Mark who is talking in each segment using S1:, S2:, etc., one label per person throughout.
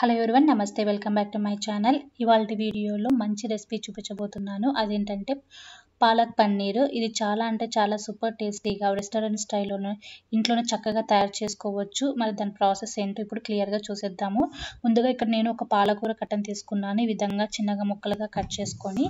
S1: hello everyone నమస్తే welcome back to my channel ఇవాళ వీడియోలో మంచి రెసిపీ చూపించబోతున్నాను అదేంటంటే పాలక్ పన్నీరు ఇది చాలా అంటే చాలా సూపర్ టేస్టీగా రెస్టారెంట్ స్టైల్లోనే ఇంట్లోనే చక్కగా తయారు చేసుకోవచ్చు మరి దాని ప్రాసెస్ ఏంటో ఇప్పుడు క్లియర్గా చూసేద్దాము ముందుగా ఇక్కడ నేను ఒక పాలకూర కట్టను తీసుకున్నాను ఈ విధంగా చిన్నగా ముక్కలుగా కట్ చేసుకొని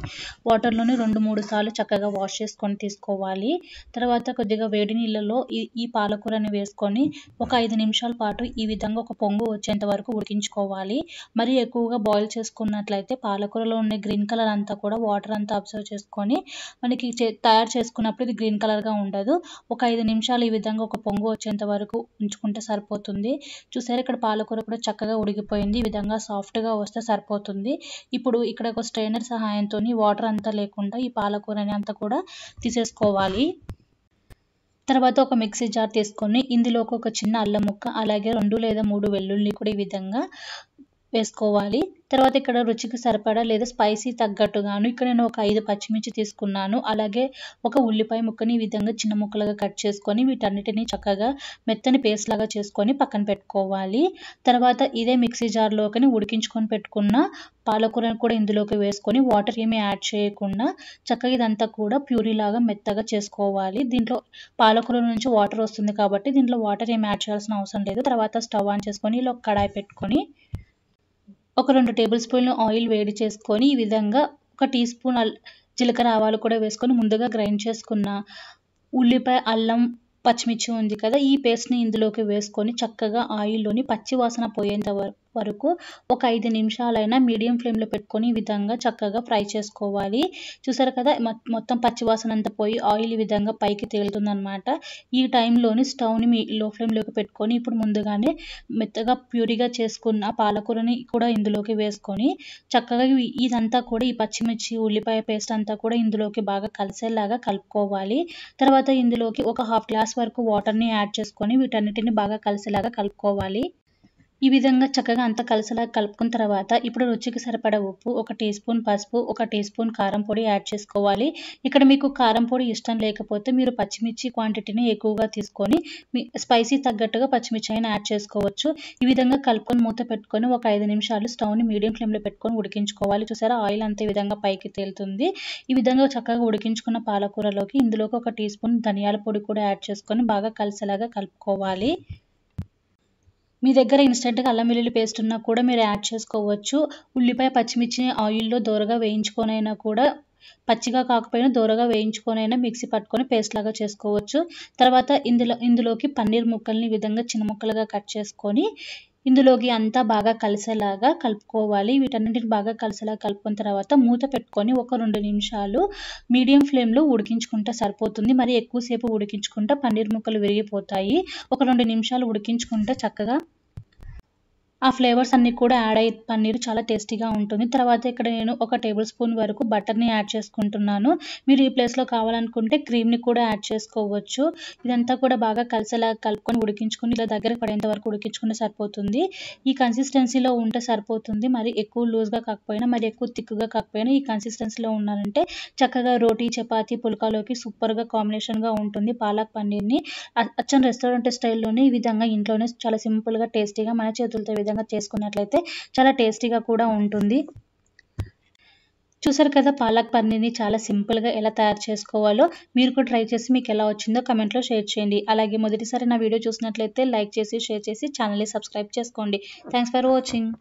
S1: వాటర్లోని రెండు మూడు సార్లు చక్కగా వాష్ చేసుకొని తీసుకోవాలి తర్వాత కొద్దిగా వేడి నీళ్ళలో ఈ ఈ పాలకూరని వేసుకొని ఒక ఐదు నిమిషాల పాటు ఈ విధంగా ఒక పొంగు వచ్చేంత వరకు ఉడికించుకోవాలి మరి ఎక్కువగా బాయిల్ చేసుకున్నట్లయితే పాలకూరలో ఉండే గ్రీన్ కలర్ అంతా కూడా వాటర్ అంతా అబ్జర్వ్ చేసుకొని మనకి తయారు చేసుకున్నప్పుడు ఇది గ్రీన్ కలర్గా ఉండదు ఒక ఐదు నిమిషాలు ఈ విధంగా ఒక పొంగు వచ్చేంత వరకు ఉంచుకుంటే సరిపోతుంది చూసారు ఇక్కడ పాలకూర కూడా చక్కగా ఉడిగిపోయింది ఈ విధంగా సాఫ్ట్గా వస్తే సరిపోతుంది ఇప్పుడు ఇక్కడ ఒక స్ట్రైనర్ సహాయంతో వాటర్ అంతా లేకుండా ఈ పాలకూరని అంతా కూడా తీసేసుకోవాలి తర్వాత ఒక మిక్సీ జార్ తీసుకొని ఇందులోకి ఒక చిన్న అల్లం ముక్క అలాగే రెండు లేదా మూడు వెల్లుల్లి కూడా ఈ విధంగా వేసుకోవాలి తర్వాత ఇక్కడ రుచికి సరిపడా లేదా స్పైసీ తగ్గట్టుగాను ఇక్కడ నేను ఒక ఐదు పచ్చిమిర్చి తీసుకున్నాను అలాగే ఒక ఉల్లిపాయ ముక్కని ఈ విధంగా చిన్న ముక్కలుగా కట్ చేసుకొని వీటన్నిటిని చక్కగా మెత్తని పేస్ట్ లాగా చేసుకొని పక్కన పెట్టుకోవాలి తర్వాత ఇదే మిక్సీ జార్లోకి ఉడికించుకొని పెట్టుకున్న పాలకూరను కూడా ఇందులోకి వేసుకొని వాటర్ ఏమీ యాడ్ చేయకుండా చక్కగా ఇదంతా కూడా ప్యూరీ లాగా మెత్తగా చేసుకోవాలి దీంట్లో పాలకూర నుంచి వాటర్ వస్తుంది కాబట్టి దీంట్లో వాటర్ ఏమి యాడ్ చేయాల్సిన అవసరం లేదు తర్వాత స్టవ్ ఆన్ చేసుకొని ఇలా కడాయి పెట్టుకొని ఒక రెండు టేబుల్ స్పూన్లు ఆయిల్ వేడి చేసుకొని ఈ విధంగా ఒక టీ స్పూన్ జీలకర్ర ఆవాలు కూడా వేసుకొని ముందుగా గ్రైండ్ చేసుకున్న ఉల్లిపాయ అల్లం పచ్చిమిర్చి ఉంది కదా ఈ పేస్ట్ని ఇందులోకి వేసుకొని చక్కగా ఆయిల్లోని పచ్చివాసన పోయేంత వరకు వరకు ఒక ఐదు నిమిషాలైనా మీడియం ఫ్లేమ్లో పెట్టుకొని ఈ విధంగా చక్కగా ఫ్రై చేసుకోవాలి చూసారు కదా మొత్తం పచ్చివాసన అంతా పోయి ఆయిల్ ఈ విధంగా పైకి తేలుతుందనమాట ఈ టైంలోని స్టవ్ని మీ లో ఫ్లేమ్లోకి పెట్టుకొని ఇప్పుడు ముందుగానే మెత్తగా ప్యూరిగా చేసుకున్న పాలకూరని కూడా ఇందులోకి వేసుకొని చక్కగా ఇదంతా కూడా ఈ పచ్చిమిర్చి ఉల్లిపాయ పేస్ట్ అంతా కూడా ఇందులోకి బాగా కలిసేలాగా కలుపుకోవాలి తర్వాత ఇందులోకి ఒక హాఫ్ గ్లాస్ వరకు వాటర్ని యాడ్ చేసుకొని వీటన్నిటిని బాగా కలిసేలాగా కలుపుకోవాలి ఈ విధంగా చక్కగా అంతా కలిసిలా కలుపుకున్న తర్వాత ఇప్పుడు రుచికి సరిపడ ఉప్పు ఒక టీ స్పూన్ పసుపు ఒక టీ స్పూన్ కారం పొడి యాడ్ చేసుకోవాలి ఇక్కడ మీకు కారం పొడి ఇష్టం లేకపోతే మీరు పచ్చిమిర్చి క్వాంటిటీని ఎక్కువగా తీసుకొని స్పైసీ తగ్గట్టుగా పచ్చిమిర్చి అయినా యాడ్ చేసుకోవచ్చు ఈ విధంగా కలుపుకొని మూత పెట్టుకొని ఒక ఐదు నిమిషాలు స్టవ్ని మీడియం ఫ్లేమ్లో పెట్టుకొని ఉడికించుకోవాలి చూసారా ఆయిల్ అంతే విధంగా పైకి తేలుతుంది ఈ విధంగా చక్కగా ఉడికించుకున్న పాలకూరలోకి ఇందులోకి ఒక టీ స్పూన్ ధనియాల పొడి కూడా యాడ్ చేసుకొని బాగా కలిసేలాగా కలుపుకోవాలి మీ దగ్గర ఇన్స్టెంట్గా అల్లం వెల్లుల్లి పేస్ట్ ఉన్నా కూడా మీరు యాడ్ చేసుకోవచ్చు ఉల్లిపాయ పచ్చిమిర్చిని ఆయిల్లో దూరగా వేయించుకొనైనా కూడా పచ్చిగా కాకపోయినా దూరగా వేయించుకొనైనా మిక్సీ పట్టుకొని పేస్ట్ లాగా చేసుకోవచ్చు తర్వాత ఇందులో ఇందులోకి పన్నీర్ ముక్కల్ని విధంగా చిన్న ముక్కలుగా కట్ చేసుకొని ఇందులోకి అంతా బాగా కలిసేలాగా కలుపుకోవాలి వీటన్నిటిని బాగా కలిసేలాగా కలుపుకున్న తర్వాత మూత పెట్టుకొని ఒక రెండు నిమిషాలు మీడియం ఫ్లేమ్లో ఉడికించుకుంటే సరిపోతుంది మరి ఎక్కువసేపు ఉడికించుకుంటే పన్నీర్ ముక్కలు విరిగిపోతాయి ఒక రెండు నిమిషాలు ఉడికించుకుంటే చక్కగా ఆ ఫ్లేవర్స్ అన్నీ కూడా యాడ్ అయ్యి పన్నీర్ చాలా టేస్టీగా ఉంటుంది తర్వాత ఇక్కడ నేను ఒక టేబుల్ స్పూన్ వరకు బటర్ని యాడ్ చేసుకుంటున్నాను మీరు ఈ ప్లేస్లో కావాలనుకుంటే క్రీమ్ని కూడా యాడ్ చేసుకోవచ్చు ఇదంతా కూడా బాగా కలిసేలా కలుపుకొని ఉడికించుకుని ఇలా దగ్గర పడేంత వరకు ఉడికించుకుంటే సరిపోతుంది ఈ కన్సిస్టెన్సీలో ఉంటే సరిపోతుంది మరి ఎక్కువ లూజ్గా కాకపోయినా మరి ఎక్కువ థిక్గా కాకపోయినా ఈ కన్సిస్టెన్సీలో ఉన్నారంటే చక్కగా రోటీ చపాతి పులకాలోకి సూపర్గా కాంబినేషన్గా ఉంటుంది పాలక్ పన్నీర్ని అచ్చని రెస్టారెంట్ స్టైల్లోనే ఈ విధంగా ఇంట్లోనే చాలా సింపుల్గా టేస్టీగా మన చేతులతో విధంగా చేసుకున్నట్లయితే చాలా టేస్టీగా కూడా ఉంటుంది చూసారు కదా పాలక్ పన్నీర్ని చాలా సింపుల్గా ఎలా తయారు చేసుకోవాలో మీరు కూడా ట్రై చేసి మీకు ఎలా వచ్చిందో కమెంట్లో షేర్ చేయండి అలాగే మొదటిసారి నా వీడియో చూసినట్లయితే లైక్ చేసి షేర్ చేసి ఛానల్ని సబ్స్క్రైబ్ చేసుకోండి థ్యాంక్స్ ఫర్ వాచింగ్